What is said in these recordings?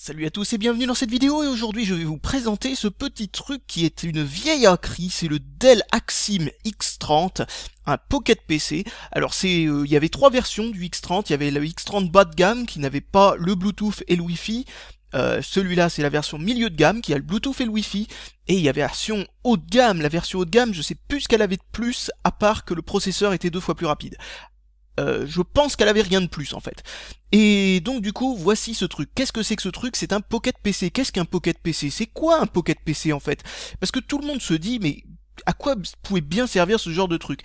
Salut à tous et bienvenue dans cette vidéo et aujourd'hui je vais vous présenter ce petit truc qui est une vieille acry. c'est le Dell Axim X30, un Pocket PC. Alors c'est, euh, il y avait trois versions du X30, il y avait le X30 bas de gamme qui n'avait pas le Bluetooth et le Wi-Fi, euh, celui-là c'est la version milieu de gamme qui a le Bluetooth et le Wi-Fi, et il y la version haut de gamme, la version haut de gamme je sais plus ce qu'elle avait de plus à part que le processeur était deux fois plus rapide. Euh, je pense qu'elle avait rien de plus en fait. Et donc du coup, voici ce truc. Qu'est-ce que c'est que ce truc C'est un Pocket PC. Qu'est-ce qu'un Pocket PC C'est quoi un Pocket PC en fait Parce que tout le monde se dit mais à quoi pouvait bien servir ce genre de truc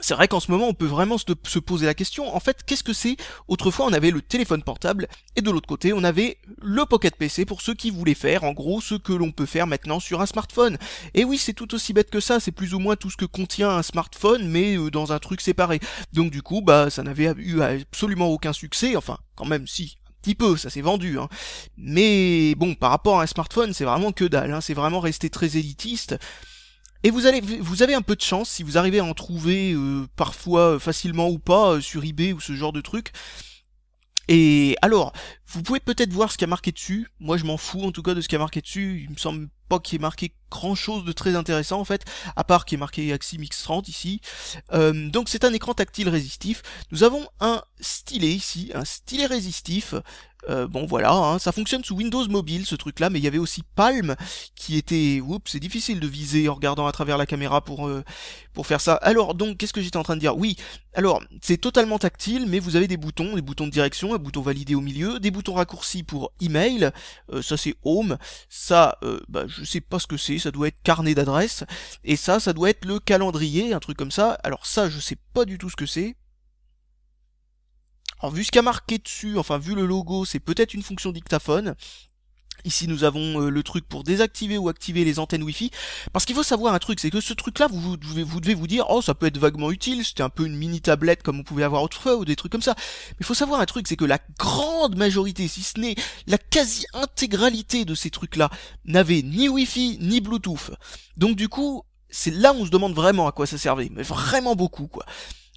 c'est vrai qu'en ce moment, on peut vraiment se poser la question, en fait, qu'est-ce que c'est Autrefois, on avait le téléphone portable, et de l'autre côté, on avait le Pocket PC pour ceux qui voulaient faire, en gros, ce que l'on peut faire maintenant sur un smartphone. Et oui, c'est tout aussi bête que ça, c'est plus ou moins tout ce que contient un smartphone, mais euh, dans un truc séparé. Donc du coup, bah, ça n'avait eu absolument aucun succès, enfin, quand même, si, un petit peu, ça s'est vendu. Hein. Mais bon, par rapport à un smartphone, c'est vraiment que dalle, hein. c'est vraiment resté très élitiste. Et vous, allez, vous avez un peu de chance si vous arrivez à en trouver euh, parfois euh, facilement ou pas euh, sur eBay ou ce genre de truc. Et alors, vous pouvez peut-être voir ce qui a marqué dessus. Moi, je m'en fous en tout cas de ce qui a marqué dessus. Il me semble pas qu'il y ait marqué grand chose de très intéressant en fait, à part qui est marqué aximix Mix 30 ici. Euh, donc c'est un écran tactile résistif. Nous avons un stylet ici, un stylet résistif. Euh, bon voilà, hein. ça fonctionne sous Windows Mobile ce truc là, mais il y avait aussi Palm qui était... Oups, c'est difficile de viser en regardant à travers la caméra pour, euh, pour faire ça. Alors donc, qu'est-ce que j'étais en train de dire Oui, alors c'est totalement tactile, mais vous avez des boutons, des boutons de direction, un bouton validé au milieu, des boutons raccourcis pour email, ça c'est Home, ça bah, je sais pas ce que c'est, ça doit être carnet d'adresse, et ça, ça doit être le calendrier, un truc comme ça. Alors ça, je sais pas du tout ce que c'est. Alors vu ce qu'il y a marqué dessus, enfin vu le logo, c'est peut-être une fonction dictaphone, Ici nous avons euh, le truc pour désactiver ou activer les antennes Wi-Fi. Parce qu'il faut savoir un truc, c'est que ce truc-là, vous, devez, vous devez vous dire, oh ça peut être vaguement utile, c'était un peu une mini tablette comme on pouvait avoir autrefois ou des trucs comme ça. Mais il faut savoir un truc, c'est que la grande majorité, si ce n'est la quasi-intégralité de ces trucs-là, n'avait ni Wi-Fi ni Bluetooth. Donc du coup, c'est là où on se demande vraiment à quoi ça servait, mais vraiment beaucoup quoi.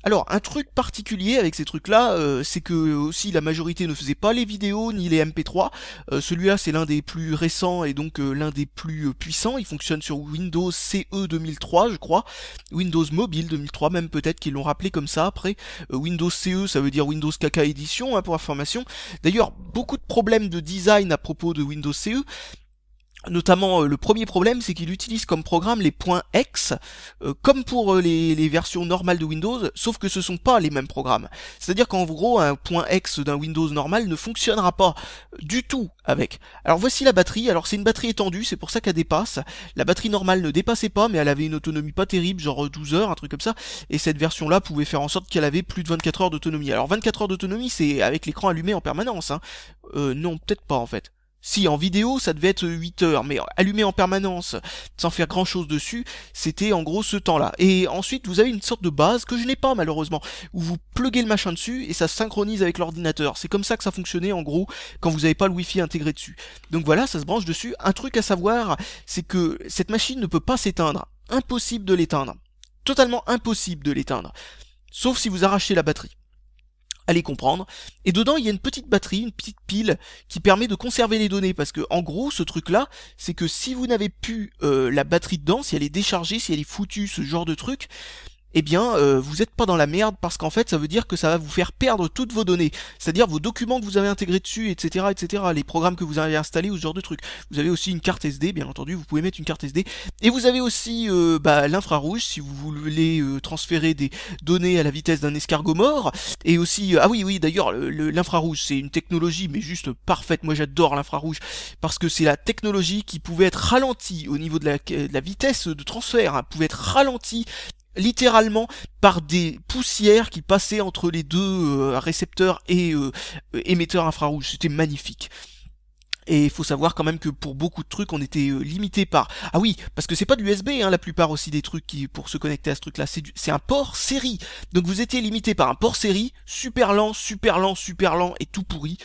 Alors, un truc particulier avec ces trucs-là, euh, c'est que aussi la majorité ne faisait pas les vidéos ni les MP3. Euh, celui-là, c'est l'un des plus récents et donc euh, l'un des plus puissants. Il fonctionne sur Windows CE 2003, je crois. Windows Mobile 2003, même peut-être qu'ils l'ont rappelé comme ça après. Windows CE, ça veut dire Windows Caca Edition, hein, pour information. D'ailleurs, beaucoup de problèmes de design à propos de Windows CE, Notamment, euh, le premier problème, c'est qu'il utilise comme programme les points X, euh, comme pour euh, les, versions normales de Windows, sauf que ce sont pas les mêmes programmes. C'est-à-dire qu'en gros, un point X d'un Windows normal ne fonctionnera pas du tout avec. Alors voici la batterie, alors c'est une batterie étendue, c'est pour ça qu'elle dépasse. La batterie normale ne dépassait pas, mais elle avait une autonomie pas terrible, genre 12 heures, un truc comme ça, et cette version-là pouvait faire en sorte qu'elle avait plus de 24 heures d'autonomie. Alors 24 heures d'autonomie, c'est avec l'écran allumé en permanence, hein. euh, non, peut-être pas en fait. Si, en vidéo, ça devait être 8 heures, mais allumé en permanence, sans faire grand chose dessus, c'était en gros ce temps-là. Et ensuite, vous avez une sorte de base que je n'ai pas malheureusement, où vous pluguez le machin dessus et ça synchronise avec l'ordinateur. C'est comme ça que ça fonctionnait en gros quand vous n'avez pas le Wi-Fi intégré dessus. Donc voilà, ça se branche dessus. Un truc à savoir, c'est que cette machine ne peut pas s'éteindre. Impossible de l'éteindre. Totalement impossible de l'éteindre. Sauf si vous arrachez la batterie allez comprendre. Et dedans, il y a une petite batterie, une petite pile qui permet de conserver les données parce que en gros, ce truc-là, c'est que si vous n'avez plus euh, la batterie dedans, si elle est déchargée, si elle est foutue, ce genre de truc, eh bien euh, vous n'êtes pas dans la merde parce qu'en fait ça veut dire que ça va vous faire perdre toutes vos données, c'est-à-dire vos documents que vous avez intégrés dessus, etc., etc., les programmes que vous avez installés ou ce genre de trucs. Vous avez aussi une carte SD, bien entendu, vous pouvez mettre une carte SD, et vous avez aussi euh, bah, l'infrarouge si vous voulez euh, transférer des données à la vitesse d'un escargot mort, et aussi ah oui oui d'ailleurs l'infrarouge c'est une technologie mais juste parfaite, moi j'adore l'infrarouge parce que c'est la technologie qui pouvait être ralentie au niveau de la, vitesse de transfert, hein, pouvait être ralentie littéralement par des poussières qui passaient entre les deux euh, récepteurs et euh, euh, émetteurs infrarouges. C'était magnifique. Et il faut savoir quand même que pour beaucoup de trucs, on était limité par... Ah oui, parce que c'est pas de l'USB, hein, la plupart aussi des trucs qui pour se connecter à ce truc-là, c'est un port série. Donc vous étiez limité par un port série, super lent, super lent, super lent et tout pourri,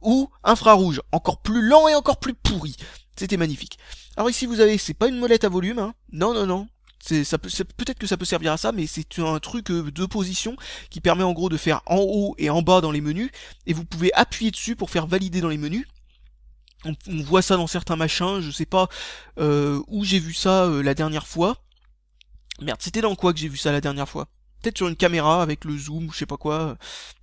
ou infrarouge, encore plus lent et encore plus pourri. C'était magnifique. Alors ah ici vous avez, c'est pas une molette à volume, hein. non non non, peut, être que ça peut servir à ça, mais c'est un truc euh, de position qui permet en gros de faire en haut et en bas dans les menus, et vous pouvez appuyer dessus pour faire valider dans les menus. On, voit ça dans certains machins, je sais pas euh, où j'ai vu ça euh, la dernière fois. Merde, c'était dans quoi que j'ai vu ça la dernière fois peut-être sur une caméra avec le zoom je sais pas quoi.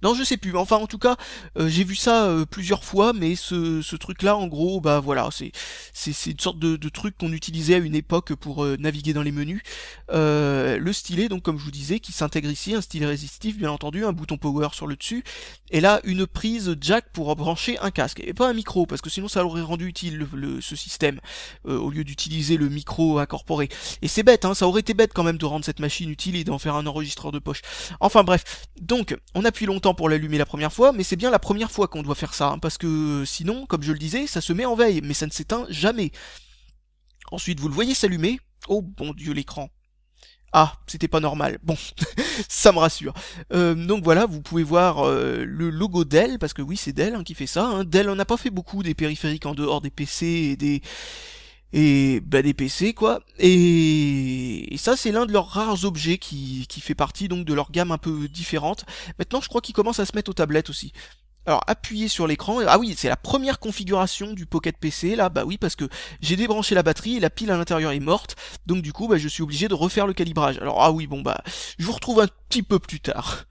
Non, je sais plus. Enfin, en tout cas, euh, j'ai vu ça euh, plusieurs fois, mais ce, truc-là, en gros, bah voilà, c'est c'est une sorte de, de truc qu'on utilisait à une époque pour euh, naviguer dans les menus. le stylet, donc comme je vous disais, qui s'intègre ici, un stylet résistif, bien entendu, un bouton power sur le dessus, et là une prise jack pour brancher un casque et pas un micro, parce que sinon ça l'aurait rendu utile le, ce système au lieu d'utiliser le micro incorporé. Et c'est bête, hein, ça aurait été bête quand même de rendre cette machine utile et d'en faire un enregistrement de poche. Enfin bref, donc on appuie longtemps pour l'allumer la première fois, mais c'est bien la première fois qu'on doit faire ça, hein, parce que euh, sinon, comme je le disais, ça se met en veille, mais ça ne s'éteint jamais. Ensuite, vous le voyez s'allumer. Oh bon dieu, l'écran. Ah, c'était pas normal. Bon, ça me rassure. Euh, donc voilà, vous pouvez voir euh, le logo Dell, parce que oui, c'est Dell hein, qui fait ça. Hein. Dell, on n'a pas fait beaucoup des périphériques en dehors des PC et des et bah, des PC quoi. Et, ça c'est l'un de leurs rares objets qui, qui fait partie donc de leur gamme un peu différente. Maintenant je crois qu'ils commencent à se mettre aux tablettes aussi. Alors appuyez sur l'écran. Ah oui, c'est la première configuration du Pocket PC là. Bah oui, parce que j'ai débranché la batterie et la pile à l'intérieur est morte. Donc du coup, bah, je suis obligé de refaire le calibrage. Alors ah oui, bon bah, je vous retrouve un petit peu plus tard.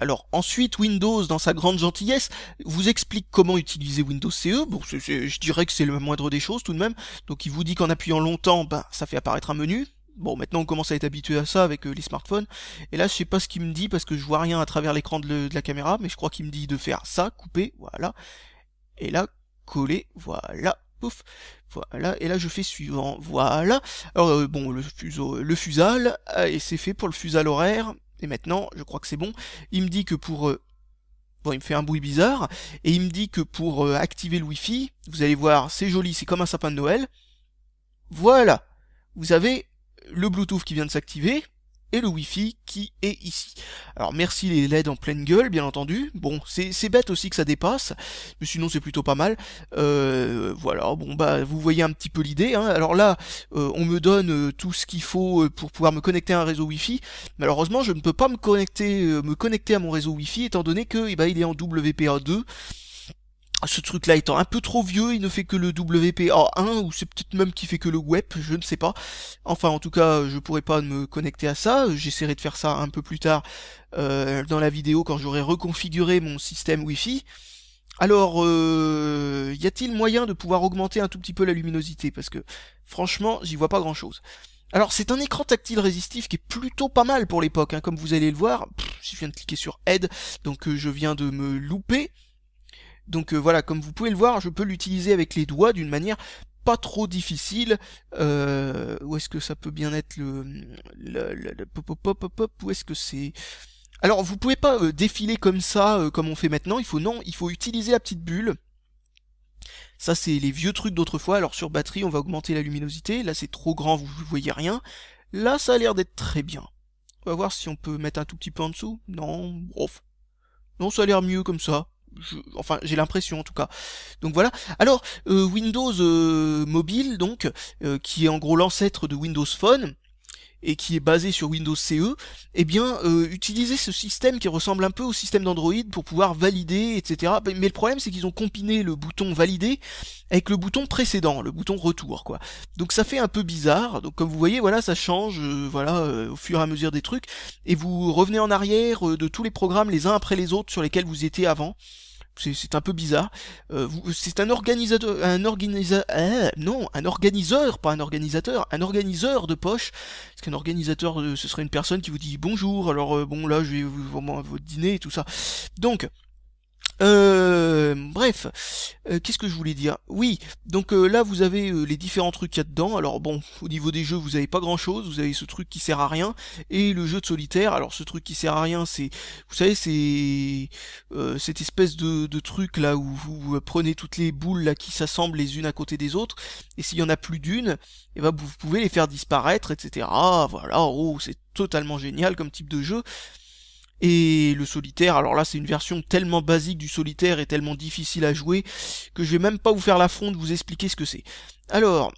Alors ensuite, Windows, dans sa grande gentillesse, vous explique comment utiliser Windows CE. Bon, je dirais que c'est le moindre des choses tout de même. Donc il vous dit qu'en appuyant longtemps, ben, ça fait apparaître un menu. Bon, maintenant on commence à être habitué à ça avec euh, les smartphones. Et là, je sais pas ce qu'il me dit parce que je vois rien à travers l'écran de, la caméra, mais je crois qu'il me dit de faire ça, couper, voilà. Et là, coller, voilà pouf, voilà, et là je fais suivant, voilà, alors euh, bon, le fuseau, le fusal, euh, et c'est fait pour le fusal horaire, et maintenant, je crois que c'est bon. Il me dit que pour... Euh, bon, il me fait un bruit bizarre. Et il me dit que pour euh, activer le Wi-Fi, vous allez voir, c'est joli, c'est comme un sapin de Noël. Voilà. Vous avez le Bluetooth qui vient de s'activer et le Wi-Fi qui est ici. Alors merci les LED en pleine gueule, bien entendu. Bon, c'est bête aussi que ça dépasse, mais sinon c'est plutôt pas mal. Euh, voilà, bon bah vous voyez un petit peu l'idée. Hein. Alors là, euh, on me donne euh, tout ce qu'il faut pour pouvoir me connecter à un réseau Wi-Fi. Malheureusement, je ne peux pas me connecter, me connecter à mon réseau Wi-Fi étant donné que eh ben, il est en WPA2 ah, ce truc-là étant un peu trop vieux, il ne fait que le WPA1 ou c'est peut-être même qui fait que le web, je ne sais pas. Enfin, en tout cas, je pourrais pas me connecter à ça. J'essaierai de faire ça un peu plus tard euh, dans la vidéo quand j'aurai reconfiguré mon système Wi-Fi. Alors, euh, y a-t-il moyen de pouvoir augmenter un tout petit peu la luminosité Parce que franchement, j'y vois pas grand-chose. Alors, c'est un écran tactile résistif qui est plutôt pas mal pour l'époque, hein. comme vous allez le voir. je viens de cliquer sur Aide, donc euh, je viens de me louper. Donc euh, voilà, comme vous pouvez le voir, je peux l'utiliser avec les doigts d'une manière pas trop difficile. Euh, où est-ce que ça peut bien être le... le, le, pop, pop, pop, pop, où est-ce que c'est... Alors vous pouvez pas euh, défiler comme ça, euh, comme on fait maintenant, il faut non, il faut utiliser la petite bulle. Ça c'est les vieux trucs d'autrefois, alors sur batterie on va augmenter la luminosité, là c'est trop grand, vous voyez rien. Là ça a l'air d'être très bien. On va voir si on peut mettre un tout petit peu en dessous. Non, bref. Non, ça a l'air mieux comme ça enfin j'ai l'impression en tout cas. Donc voilà. Alors euh, Windows euh, mobile donc euh, qui est en gros l'ancêtre de Windows Phone et qui est basé sur Windows CE, eh bien, euh, utiliser ce système qui ressemble un peu au système d'Android pour pouvoir valider, etc. Mais le problème, c'est qu'ils ont combiné le bouton valider avec le bouton précédent, le bouton retour, quoi. Donc ça fait un peu bizarre. Donc comme vous voyez, voilà, ça change, euh, voilà, euh, au fur et à mesure des trucs, et vous revenez en arrière euh, de tous les programmes les uns après les autres sur lesquels vous étiez avant c'est un peu bizarre. Euh, c'est un organisateur, un organisateur, non, un organiseur, pas un organisateur, un organiseur de poche. Parce qu'un organisateur, euh, ce serait une personne qui vous dit bonjour. Alors euh, bon, là, je vais vous vendre votre dîner et tout ça. Donc, euh, bref, euh, qu'est-ce que je voulais dire Oui, donc euh, là vous avez euh, les différents trucs qu'il y a dedans. Alors bon, au niveau des jeux, vous avez pas grand-chose. Vous avez ce truc qui sert à rien et le jeu de solitaire. Alors ce truc qui sert à rien, c'est, vous savez, c'est cette espèce de, truc là où vous prenez toutes les boules là qui s'assemblent les unes à côté des autres et s'il y en a plus d'une, et eh ben vous pouvez les faire disparaître, etc. Voilà, oh c'est totalement génial comme type de jeu. Et le solitaire, alors là c'est une version tellement basique du solitaire et tellement difficile à jouer que je vais même pas vous faire la de vous expliquer ce que c'est. Alors,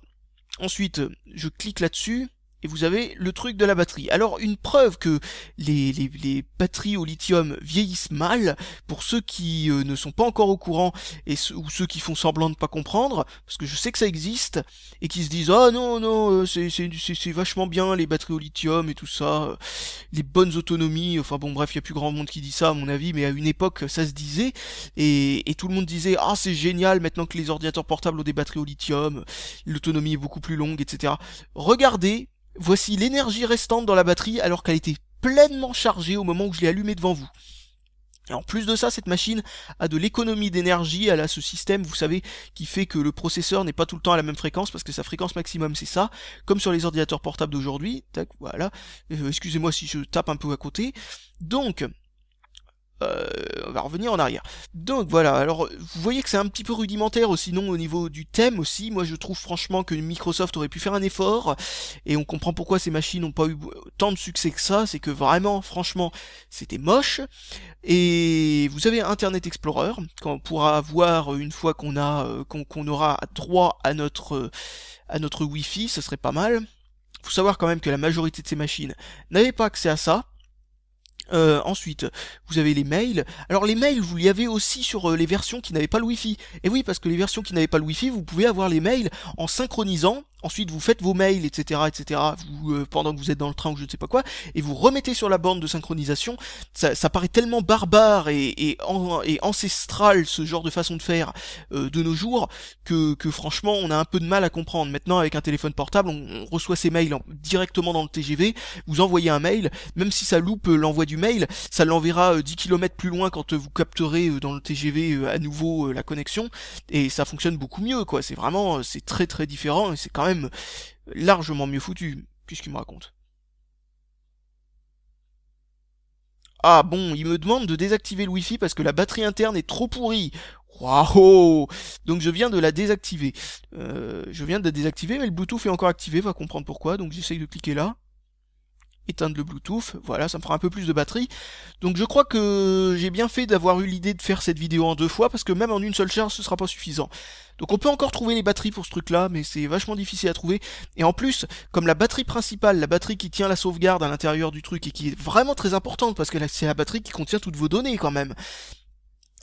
ensuite, je clique là-dessus, et vous avez le truc de la batterie. Alors une preuve que les, les, les batteries au lithium vieillissent mal, pour ceux qui euh, ne sont pas encore au courant, et ou ceux qui font semblant de pas comprendre, parce que je sais que ça existe, et qui se disent « Ah oh non, non, euh, c'est vachement bien les batteries au lithium et tout ça, euh, les bonnes autonomies, enfin bon bref, il n'y a plus grand monde qui dit ça à mon avis, mais à une époque ça se disait, et, et tout le monde disait « Ah c'est génial maintenant que les ordinateurs portables ont des batteries au lithium, l'autonomie est beaucoup plus longue, etc. » Regardez Voici l'énergie restante dans la batterie alors qu'elle était pleinement chargée au moment où je l'ai allumée devant vous. Et en plus de ça, cette machine a de l'économie d'énergie, elle a ce système, vous savez, qui fait que le processeur n'est pas tout le temps à la même fréquence, parce que sa fréquence maximum c'est ça, comme sur les ordinateurs portables d'aujourd'hui, tac, voilà, euh, excusez-moi si je tape un peu à côté. Donc, euh, on va revenir en arrière. Donc voilà, alors vous voyez que c'est un petit peu rudimentaire aussi, euh, non au niveau du thème aussi, moi je trouve franchement que Microsoft aurait pu faire un effort, et on comprend pourquoi ces machines n'ont pas eu tant de succès que ça, c'est que vraiment, franchement, c'était moche, et vous avez Internet Explorer, qu'on pourra voir une fois qu'on a euh, qu'on aura droit à notre, à notre Wi-Fi, ce serait pas mal. Faut savoir quand même que la majorité de ces machines n'avaient pas accès à ça, euh, ensuite, vous avez les mails. Alors les mails, vous les avez aussi sur euh, les versions qui n'avaient pas le wifi Et oui, parce que les versions qui n'avaient pas le wifi vous pouvez avoir les mails en synchronisant. Ensuite, vous faites vos mails, etc., etc. Vous, euh, pendant que vous êtes dans le train ou je ne sais pas quoi, et vous remettez sur la borne de synchronisation. Ça, paraît tellement barbare et, ancestral ce genre de façon de faire de nos jours que, franchement, on a un peu de mal à comprendre. Maintenant, avec un téléphone portable, on, reçoit ses mails directement dans le TGV. Vous envoyez un mail, même si ça loupe l'envoi du mail, ça l'enverra 10 euh, km plus loin quand euh, vous capterez euh, dans le TGV à nouveau la connexion, et ça fonctionne beaucoup mieux, quoi. C'est vraiment, c'est très très différent, et c'est quand même largement mieux foutu. puisqu'il me raconte Ah bon, il me demande de désactiver le Wi-Fi parce que la batterie interne est trop pourrie. Waouh Donc je viens de la désactiver. je viens de la désactiver, mais le Bluetooth est encore activé, va comprendre pourquoi. Donc j'essaye de cliquer là éteindre le Bluetooth, voilà, ça me fera un peu plus de batterie. Donc je crois que j'ai bien fait d'avoir eu l'idée de faire cette vidéo en deux fois, parce que même en une seule charge, ce sera pas suffisant. Donc on peut encore trouver les batteries pour ce truc-là, mais c'est vachement difficile à trouver. Et en plus, comme la batterie principale, la batterie qui tient la sauvegarde à l'intérieur du truc, et qui est vraiment très importante, parce que c'est la batterie qui contient toutes vos données quand même,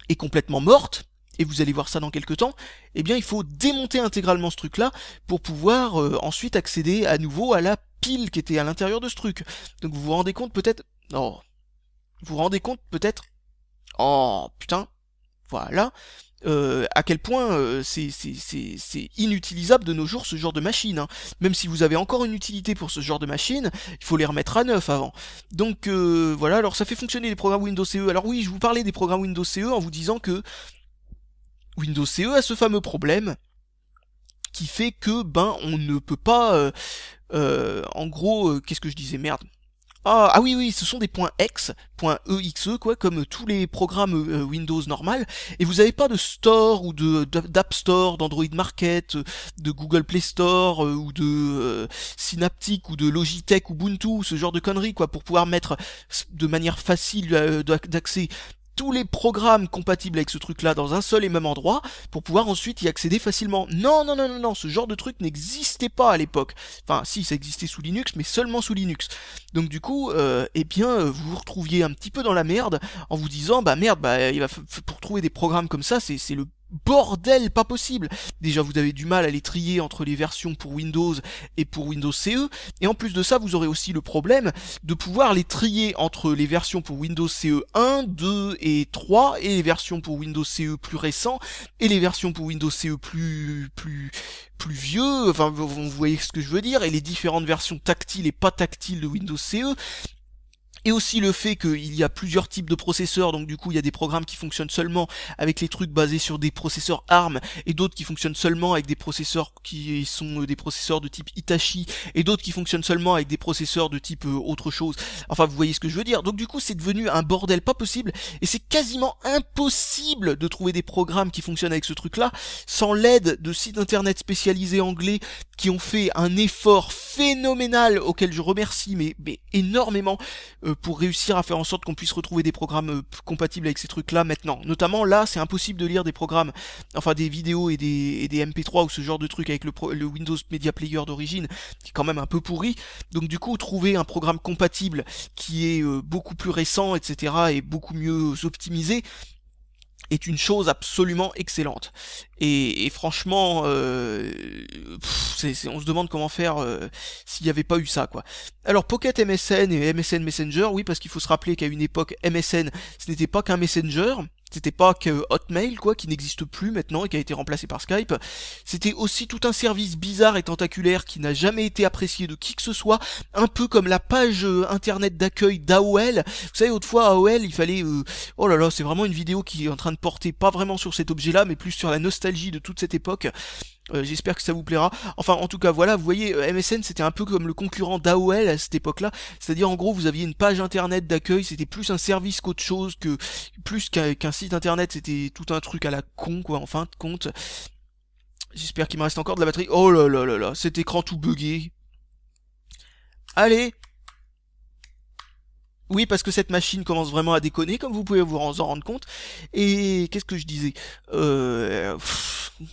est complètement morte, et vous allez voir ça dans quelques temps, eh bien il faut démonter intégralement ce truc-là pour pouvoir euh, ensuite accéder à nouveau à la pile qui était à l'intérieur de ce truc. Donc vous vous rendez compte peut-être... Oh. Vous vous rendez compte peut-être... Oh putain. Voilà. Euh, à quel point euh, c'est inutilisable de nos jours ce genre de machine. Hein. Même si vous avez encore une utilité pour ce genre de machine, il faut les remettre à neuf avant. Donc euh, voilà, alors ça fait fonctionner les programmes Windows CE. Alors oui, je vous parlais des programmes Windows CE en vous disant que Windows CE a ce fameux problème qui fait que ben on ne peut pas euh, en gros, euh, qu'est-ce que je disais Merde. Ah, ah, oui, oui, ce sont des points X, points EXE, e, quoi, comme tous les programmes euh, Windows normal. Et vous n'avez pas de store ou de d'App Store, d'Android Market, de Google Play Store ou de Synaptic ou de Logitech Ubuntu, ce genre de conneries, quoi, pour pouvoir mettre de manière facile d'accès tous les programmes compatibles avec ce truc-là dans un seul et même endroit pour pouvoir ensuite y accéder facilement. Non, non, non, non, non, ce genre de truc n'existait pas à l'époque. Enfin, si, ça existait sous Linux, mais seulement sous Linux. Donc du coup, euh, eh bien, euh, vous vous retrouviez un petit peu dans la merde en vous disant, bah merde, bah il va pour trouver des programmes comme ça, c'est le bordel pas possible Déjà vous avez du mal à les trier entre les versions pour Windows et pour Windows CE, et en plus de ça vous aurez aussi le problème de pouvoir les trier entre les versions pour Windows CE 1, 2 et 3, et les versions pour Windows CE plus récents, et les versions pour Windows CE plus... plus plus vieux, enfin vous voyez ce que je veux dire, et les différentes versions tactiles et pas tactiles de Windows CE, et aussi le fait qu'il y a plusieurs types de processeurs, donc du coup il y a des programmes qui fonctionnent seulement avec les trucs basés sur des processeurs ARM, et d'autres qui fonctionnent seulement avec des processeurs qui sont euh, des processeurs de type Hitachi, et d'autres qui fonctionnent seulement avec des processeurs de type euh, autre chose. Enfin vous voyez ce que je veux dire. Donc du coup c'est devenu un bordel pas possible, et c'est quasiment impossible de trouver des programmes qui fonctionnent avec ce truc-là, sans l'aide de sites internet spécialisés anglais qui ont fait un effort phénoménal auquel je remercie mais, mais énormément. Euh, euh, pour réussir à faire en sorte qu'on puisse retrouver des programmes euh, compatibles avec ces trucs-là maintenant. Notamment là, c'est impossible de lire des programmes, enfin des vidéos et des, et des MP3 ou ce genre de trucs avec le, le Windows Media Player d'origine, qui est quand même un peu pourri. Donc du coup, trouver un programme compatible qui est euh, beaucoup plus récent, etc., et beaucoup mieux optimisé, est une chose absolument excellente. Et, franchement, euh, on se demande comment faire euh, s'il n'y avait pas eu ça, quoi. Alors Pocket MSN et MSN Messenger, oui, parce qu'il faut se rappeler qu'à une époque, MSN, ce n'était pas qu'un Messenger, pas que Hotmail, quoi, qui n'existe plus maintenant et qui a été remplacé par Skype. C'était aussi tout un service bizarre et tentaculaire qui n'a jamais été apprécié de qui que ce soit, un peu comme la page euh, internet d'accueil d'AOL. Vous savez, autrefois, AOL, il fallait... Euh, oh là là, c'est vraiment une vidéo qui est en train de porter, pas vraiment sur cet objet-là, mais plus sur la nostalgie de toute cette époque. Euh, j'espère que ça vous plaira. Enfin, en tout cas, voilà, vous voyez, euh, MSN, c'était un peu comme le concurrent d'AOL à cette époque-là. C'est-à-dire, en gros, vous aviez une page internet d'accueil, c'était plus un service qu'autre chose, que plus qu'un site internet, c'était tout un truc à la con, quoi, en fin de compte. J'espère qu'il me reste encore de la batterie. Oh là là là là, cet écran tout buggé. Allez oui, parce que cette machine commence vraiment à déconner, comme vous pouvez vous en rendre compte. Et qu'est-ce que je disais euh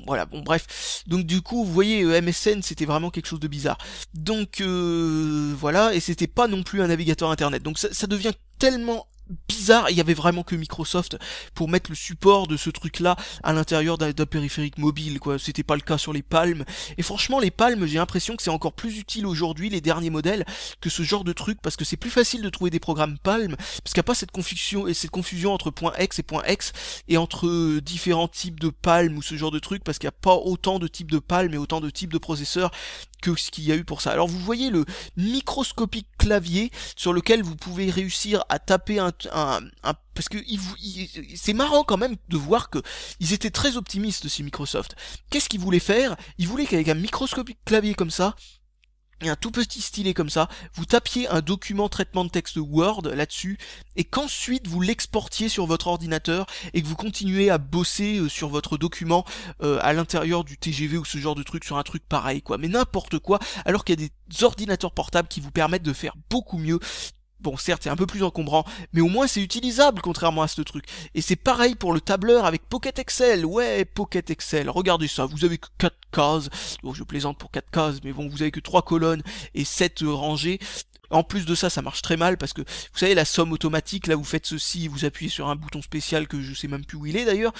voilà, bon bref. Donc du coup, vous voyez, euh, MSN, c'était vraiment quelque chose de bizarre. Donc euh, voilà, et c'était pas non plus un navigateur internet. Donc ça, ça devient tellement bizarre, il y avait vraiment que Microsoft pour mettre le support de ce truc là à l'intérieur d'un périphérique mobile quoi, c'était pas le cas sur les palmes et franchement les palmes, j'ai l'impression que c'est encore plus utile aujourd'hui les derniers modèles que ce genre de truc parce que c'est plus facile de trouver des programmes palmes parce qu'il n'y a pas cette confusion et cette confusion entre .x et .x et entre euh, différents types de palmes ou ce genre de truc parce qu'il n'y a pas autant de types de palmes et autant de types de processeurs que ce qu'il y a eu pour ça. Alors vous voyez le microscopique clavier sur lequel vous pouvez réussir à taper un, un, parce que il, c'est marrant quand même de voir que ils étaient très optimistes chez Microsoft. Qu'est-ce qu'ils voulaient faire Ils voulaient qu'avec un microscopique clavier comme ça, un tout petit stylet comme ça, vous tapiez un document traitement de texte Word là-dessus, et qu'ensuite vous l'exportiez sur votre ordinateur et que vous continuez à bosser euh, sur votre document euh, à l'intérieur du TGV ou ce genre de truc sur un truc pareil quoi, mais n'importe quoi, alors qu'il y a des ordinateurs portables qui vous permettent de faire beaucoup mieux Bon, certes, c'est un peu plus encombrant, mais au moins c'est utilisable contrairement à ce truc. Et c'est pareil pour le tableur avec Pocket Excel. Ouais, Pocket Excel. Regardez ça, vous avez que 4 cases. Bon, je plaisante pour 4 cases, mais bon, vous avez que 3 colonnes et 7 euh, rangées. En plus de ça, ça marche très mal parce que vous savez la somme automatique, là vous faites ceci, vous appuyez sur un bouton spécial que je sais même plus où il est d'ailleurs,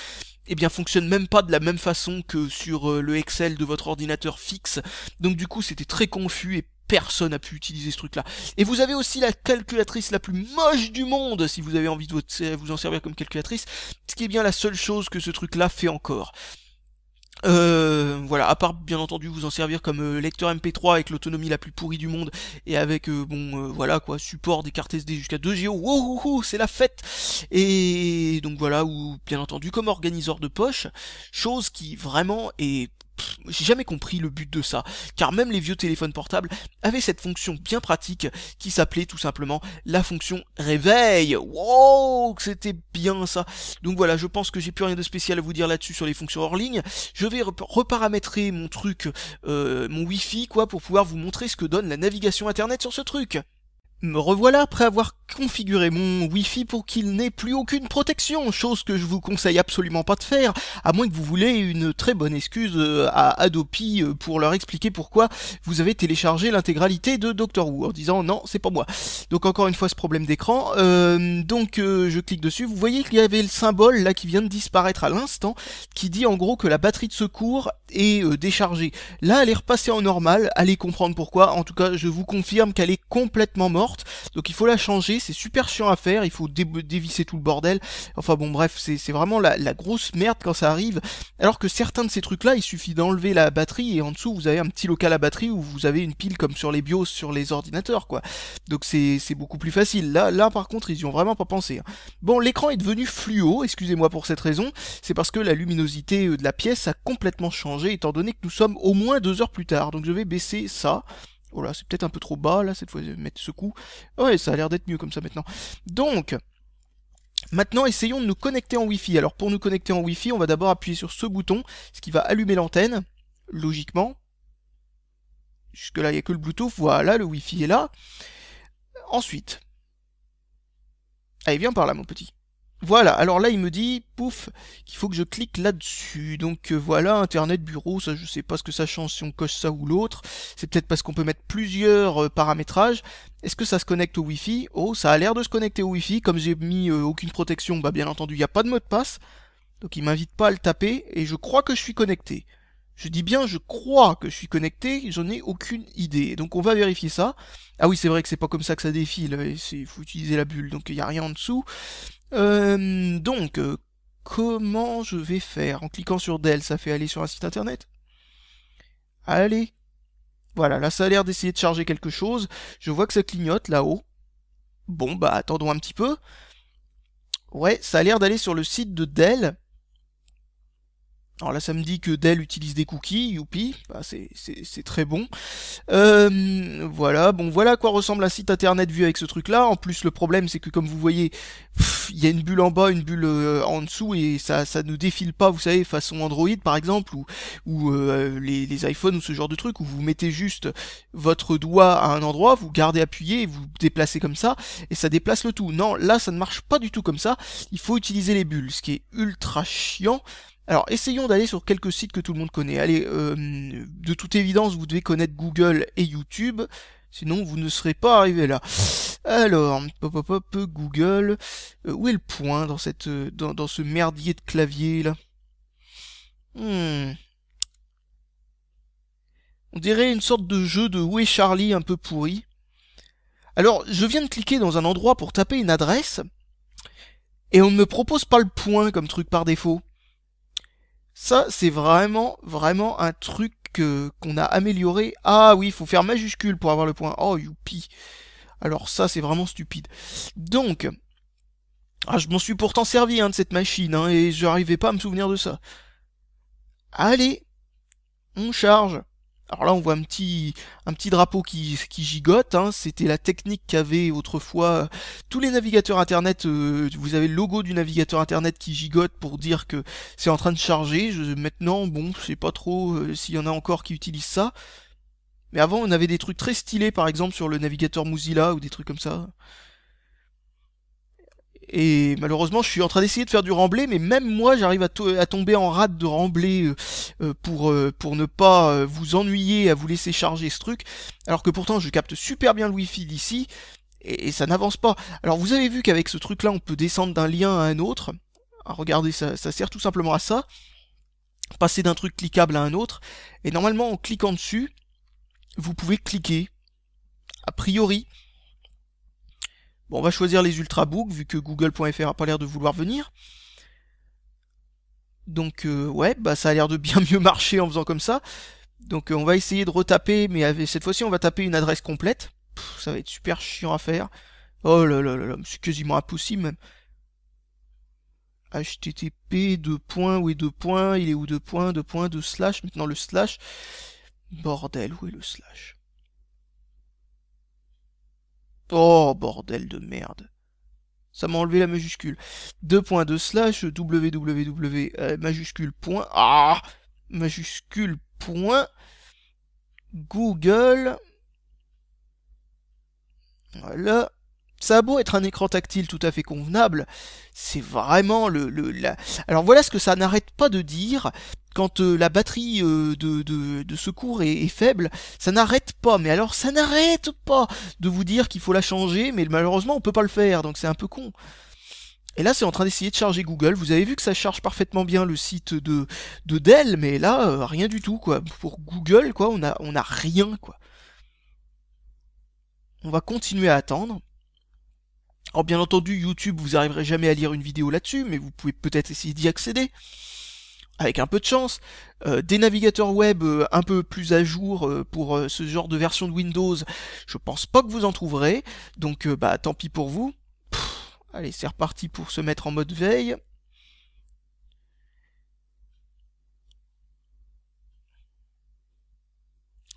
et eh bien fonctionne même pas de la même façon que sur euh, le Excel de votre ordinateur fixe. Donc du coup, c'était très confus et personne n'a pu utiliser ce truc-là. Et vous avez aussi la calculatrice la plus moche du monde, si vous avez envie de euh, vous en servir comme calculatrice, ce qui est bien la seule chose que ce truc-là fait encore. Euh, voilà, à part bien entendu vous en servir comme euh, lecteur MP3 avec l'autonomie la plus pourrie du monde et avec euh, bon voilà quoi support des cartes SD jusqu'à 2 Go, wouhou, c'est la fête et donc voilà ou bien entendu comme organiseur de poche, chose qui vraiment est j'ai jamais compris le but de ça, car même les vieux téléphones portables avaient cette fonction bien pratique qui s'appelait tout simplement la fonction réveil. Wow, c'était bien ça. Donc voilà, je pense que j'ai plus rien de spécial à vous dire là-dessus sur les fonctions hors ligne. Je vais reparamétrer mon truc, euh, mon wifi quoi, pour pouvoir vous montrer ce que donne la navigation Internet sur ce truc. Me revoilà après avoir configurer mon wifi pour qu'il n'ait plus aucune protection, chose que je vous conseille absolument pas de faire, à moins que vous voulez une très bonne excuse euh, à Adopi euh, pour leur expliquer pourquoi vous avez téléchargé l'intégralité de Doctor Who en disant non c'est pas moi. Donc encore une fois ce problème d'écran. Euh, donc je clique dessus, vous voyez qu'il y avait le symbole là qui vient de disparaître à l'instant, qui dit en gros que la batterie de secours est déchargée. Là elle est repassée en normal, allez comprendre pourquoi. En tout cas je vous confirme qu'elle est complètement morte, donc il faut la changer c'est super chiant à faire, il faut dévisser tout le bordel. Enfin bon bref, c'est vraiment la, grosse merde quand ça arrive. Alors que certains de ces trucs-là, il suffit d'enlever la batterie et en dessous vous avez un petit local à batterie où vous avez une pile comme sur les BIOS sur les ordinateurs quoi. Donc c'est beaucoup plus facile. Là, là par contre ils y ont vraiment pas pensé. Hein. Bon l'écran est devenu fluo, excusez-moi pour cette raison, c'est parce que la luminosité euh, de la pièce a complètement changé étant donné que nous sommes au moins deux heures plus tard. Donc je vais baisser ça. Voilà, c'est peut-être un peu trop bas, là, cette fois, mettre ce coup. Ouais, ça a l'air d'être mieux comme ça maintenant. Donc, Maintenant, essayons de nous connecter en Wi-Fi. Alors, pour nous connecter en Wi-Fi, on va d'abord appuyer sur ce bouton, ce qui va allumer l'antenne, logiquement. Jusque-là, il n'y a que le Bluetooth. Voilà, le Wi-Fi est là. Ensuite. Allez, viens par là, mon petit. Voilà, alors là il me dit, pouf, qu'il faut que je clique là-dessus. Donc euh, voilà, internet, bureau, ça je sais pas ce que ça change si on coche ça ou l'autre. C'est peut-être parce qu'on peut mettre plusieurs euh, paramétrages. Est-ce que ça se connecte au Wi-Fi Oh, ça a l'air de se connecter au Wi-Fi. Comme j'ai mis euh, aucune protection, bah bien entendu, il n'y a pas de mot de passe. Donc il m'invite pas à le taper et je crois que je suis connecté. Je dis bien, je crois que je suis connecté, j'en ai aucune idée. Donc on va vérifier ça. Ah oui, c'est vrai que c'est pas comme ça que ça défile, il euh, faut utiliser la bulle, donc il n'y a rien en dessous. Euh, donc, euh, comment je vais faire En cliquant sur Dell, ça fait aller sur un site internet Allez Voilà, là ça a l'air d'essayer de charger quelque chose. Je vois que ça clignote là-haut. Bon, bah attendons un petit peu. Ouais, ça a l'air d'aller sur le site de Dell. Alors là, ça me dit que Dell utilise des cookies, youpi, bah, c'est très bon. Euh, voilà, bon, voilà à quoi ressemble un site internet vu avec ce truc-là. En plus, le problème, c'est que comme vous voyez, il y a une bulle en bas, une bulle euh, en dessous, et ça, ça ne défile pas, vous savez, façon Android, par exemple, ou, ou euh, les, iPhones, ou ce genre de truc, où vous mettez juste votre doigt à un endroit, vous gardez appuyé, vous déplacez comme ça, et ça déplace le tout. Non, là, ça ne marche pas du tout comme ça. Il faut utiliser les bulles, ce qui est ultra chiant. Alors essayons d'aller sur quelques sites que tout le monde connaît. Allez, euh, de toute évidence, vous devez connaître Google et YouTube, sinon vous ne serez pas arrivé là. Alors, pop pop Google, euh, où est le point dans cette euh, dans, dans ce merdier de clavier là hmm. On dirait une sorte de jeu de Où est Charlie un peu pourri. Alors, je viens de cliquer dans un endroit pour taper une adresse, et on ne me propose pas le point comme truc par défaut. Ça, c'est vraiment, vraiment un truc qu'on a amélioré. Ah oui, il faut faire majuscule pour avoir le point. Oh, youpi. Alors ça, c'est vraiment stupide. Donc, ah, je m'en suis pourtant servi hein, de cette machine, hein, et je n'arrivais pas à me souvenir de ça. Allez, on charge. Alors là, on voit un petit, un petit drapeau qui, qui gigote. Hein. C'était la technique qu'avaient autrefois euh, tous les navigateurs Internet. Euh, vous avez le logo du navigateur Internet qui gigote pour dire que c'est en train de charger. maintenant, bon, je sais pas trop euh, s'il y en a encore qui utilisent ça. Mais avant, on avait des trucs très stylés, par exemple, sur le navigateur Mozilla ou des trucs comme ça. Et malheureusement, je suis en train d'essayer de faire du remblai, mais même moi, j'arrive à, tomber en rate de remblai euh, euh, pour, euh, pour ne pas vous ennuyer à vous laisser charger ce truc, alors que pourtant, je capte super bien le wifi d'ici, et, ça n'avance pas. Alors, vous avez vu qu'avec ce truc-là, on peut descendre d'un lien à un autre. Ah, regardez, ça, ça sert tout simplement à ça. Passer d'un truc cliquable à un autre. Et normalement, en cliquant dessus, vous pouvez cliquer. A priori, Bon, on va choisir les ultrabooks, vu que google.fr a pas l'air de vouloir venir. Donc euh, ouais, bah ça a l'air de bien mieux marcher en faisant comme ça. Donc euh, on va essayer de retaper, mais avec, cette fois-ci on va taper une adresse complète. ça va être super chiant à faire. Oh là là là, là c'est quasiment impossible même. HTTP, deux points, où est deux points, il est où deux points, deux points, deux slash, maintenant le slash. Bordel, où est le slash Oh, bordel de merde. Ça m'a enlevé la majuscule. 2.2 slash www majuscule point. Ah, majuscule point. Google. Voilà. Ça a beau être un écran tactile tout à fait convenable, c'est vraiment le, le la... Alors voilà ce que ça n'arrête pas de dire, quand euh, la batterie euh, de, secours est, faible, ça n'arrête pas. Mais alors ça n'arrête pas de vous dire qu'il faut la changer, mais malheureusement on peut pas le faire, donc c'est un peu con. Et là, c'est en train d'essayer de charger Google. Vous avez vu que ça charge parfaitement bien le site de, Dell, mais là, euh, rien du tout, quoi. Pour Google, quoi, on a, rien, quoi. On va continuer à attendre. Alors, bien entendu, YouTube, vous n'arriverez jamais à lire une vidéo là-dessus, mais vous pouvez peut-être essayer d'y accéder avec un peu de chance, euh, des navigateurs web euh, un peu plus à jour euh, pour ce genre de version de Windows, je pense pas que vous en trouverez, donc bah tant pis pour vous. allez, c'est reparti pour se mettre en mode veille.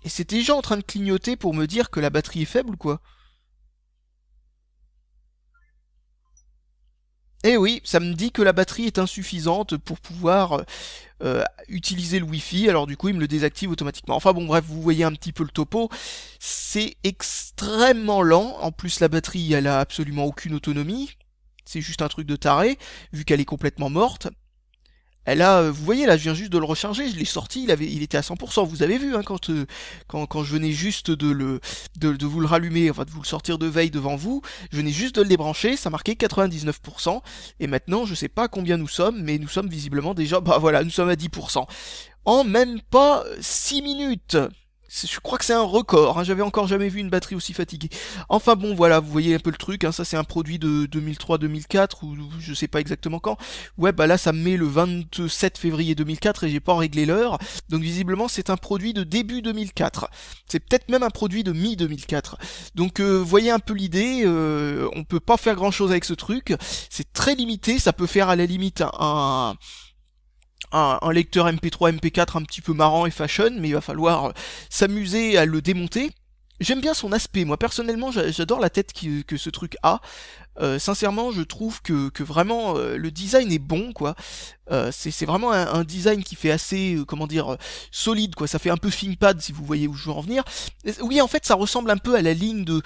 Et c'était déjà en train de clignoter pour me dire que la batterie est faible ou quoi Eh oui, ça me dit que la batterie est insuffisante pour pouvoir euh, utiliser le Wi-Fi, alors du coup il me le désactive automatiquement. Enfin bon bref, vous voyez un petit peu le topo, c'est extrêmement lent, en plus la batterie elle a absolument aucune autonomie, c'est juste un truc de taré, vu qu'elle est complètement morte. Elle a, euh, vous voyez là, je viens juste de le recharger, je l'ai sorti, il, avait, il était à 100%, vous avez vu hein, quand, euh, quand, quand je venais juste de, le, de, de, vous le rallumer, enfin de vous le sortir de veille devant vous, je venais juste de le débrancher, ça marquait 99%, et maintenant je sais pas combien nous sommes, mais nous sommes visiblement déjà, bah voilà, nous sommes à 10%, en même pas 6 minutes je crois que c'est un record, hein. j'avais encore jamais vu une batterie aussi fatiguée. Enfin bon voilà, vous voyez un peu le truc, hein. ça c'est un produit de 2003-2004 ou je sais pas exactement quand. Ouais bah là ça me met le 27 février 2004 et j'ai pas réglé l'heure. Donc visiblement c'est un produit de début 2004. C'est peut-être même un produit de mi-2004. Donc euh, voyez un peu l'idée, euh, on peut pas faire grand chose avec ce truc, c'est très limité, ça peut faire à la limite un un, lecteur MP3, MP4 un petit peu marrant et fashion, mais il va falloir euh, s'amuser à le démonter. J'aime bien son aspect, moi personnellement j'adore la tête que ce truc a. Euh, sincèrement je trouve que, vraiment euh, le design est bon quoi. Euh, c'est vraiment un, design qui fait assez, comment dire, solide quoi. Ça fait un peu ThinkPad si vous voyez où je veux en venir. Oui en fait ça ressemble un peu à la ligne de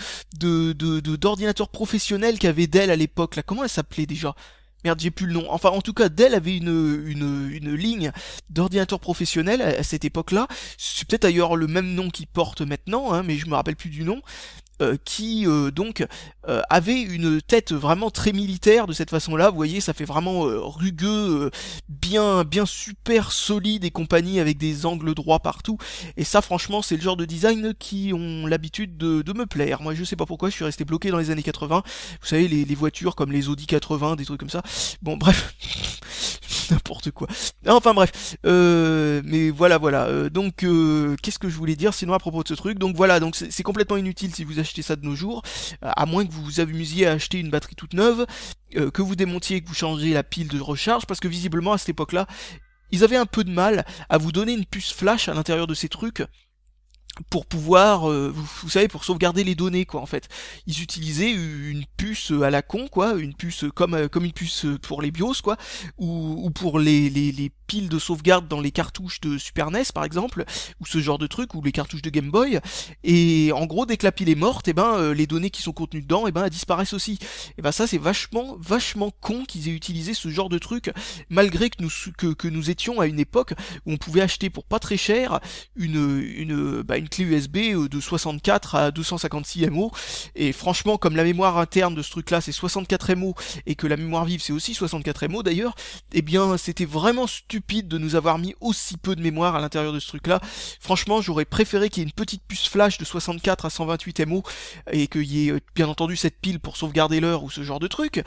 d'ordinateur de, de, professionnel qu'avait Dell à l'époque là. Comment elle s'appelait déjà merde j'ai plus le nom, enfin en tout cas Dell avait une, une, ligne d'ordinateur professionnel à, cette époque-là, c'est peut-être ailleurs le même nom qu'il porte maintenant, hein, mais je me rappelle plus du nom, euh, qui euh, donc euh, avait une tête vraiment très militaire de cette façon-là. Vous voyez, ça fait vraiment rugueux, bien, bien super solide et compagnie avec des angles droits partout. Et ça, franchement, c'est le genre de design qui ont l'habitude de, me plaire. Moi, je sais pas pourquoi, je suis resté bloqué dans les années 80. Vous savez, les, les voitures comme les Audi 80, des trucs comme ça. Bon, bref. n'importe quoi. Enfin bref, euh, mais voilà, voilà. Euh, donc, euh, qu'est-ce que je voulais dire sinon à propos de ce truc Donc voilà, donc c'est complètement inutile si vous achetez ça de nos jours, à moins que vous vous amusiez à acheter une batterie toute neuve, que vous démontiez et que vous changez la pile de recharge, parce que visiblement à cette époque-là, ils avaient un peu de mal à vous donner une puce flash à l'intérieur de ces trucs pour pouvoir, euh, vous, savez, pour sauvegarder les données, quoi, en fait. Ils utilisaient une puce à la con, quoi, une puce comme, euh, comme une puce pour les BIOS, quoi, ou, ou pour les, les, les, piles de sauvegarde dans les cartouches de Super NES, par exemple, ou ce genre de truc, ou les cartouches de Game Boy. Et en gros, dès que la pile est morte, et eh ben, euh, les données qui sont contenues dedans, et eh ben, elles disparaissent aussi. Et eh ben, ça, c'est vachement, vachement con qu'ils aient utilisé ce genre de truc, malgré que nous, que, que nous étions à une époque où on pouvait acheter pour pas très cher une, une bah, clé USB euh, de 64 à 256 MO. Et franchement, comme la mémoire interne de ce truc-là, c'est 64 MO, et que la mémoire vive, c'est aussi 64 MO d'ailleurs, eh bien, c'était vraiment stupide de nous avoir mis aussi peu de mémoire à l'intérieur de ce truc-là. Franchement, j'aurais préféré qu'il y ait une petite puce flash de 64 à 128 MO, et qu'il y ait euh, bien entendu cette pile pour sauvegarder l'heure ou ce genre de truc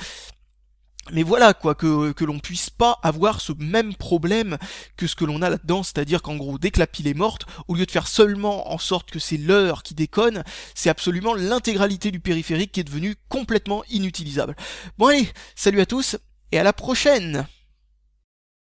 mais voilà quoi que, que l'on puisse pas avoir ce même problème que ce que l'on a là-dedans, c'est-à-dire qu'en gros dès que la pile est morte, au lieu de faire seulement en sorte que c'est l'heure qui déconne, c'est absolument l'intégralité du périphérique qui est devenue complètement inutilisable. Bon allez, salut à tous et à la prochaine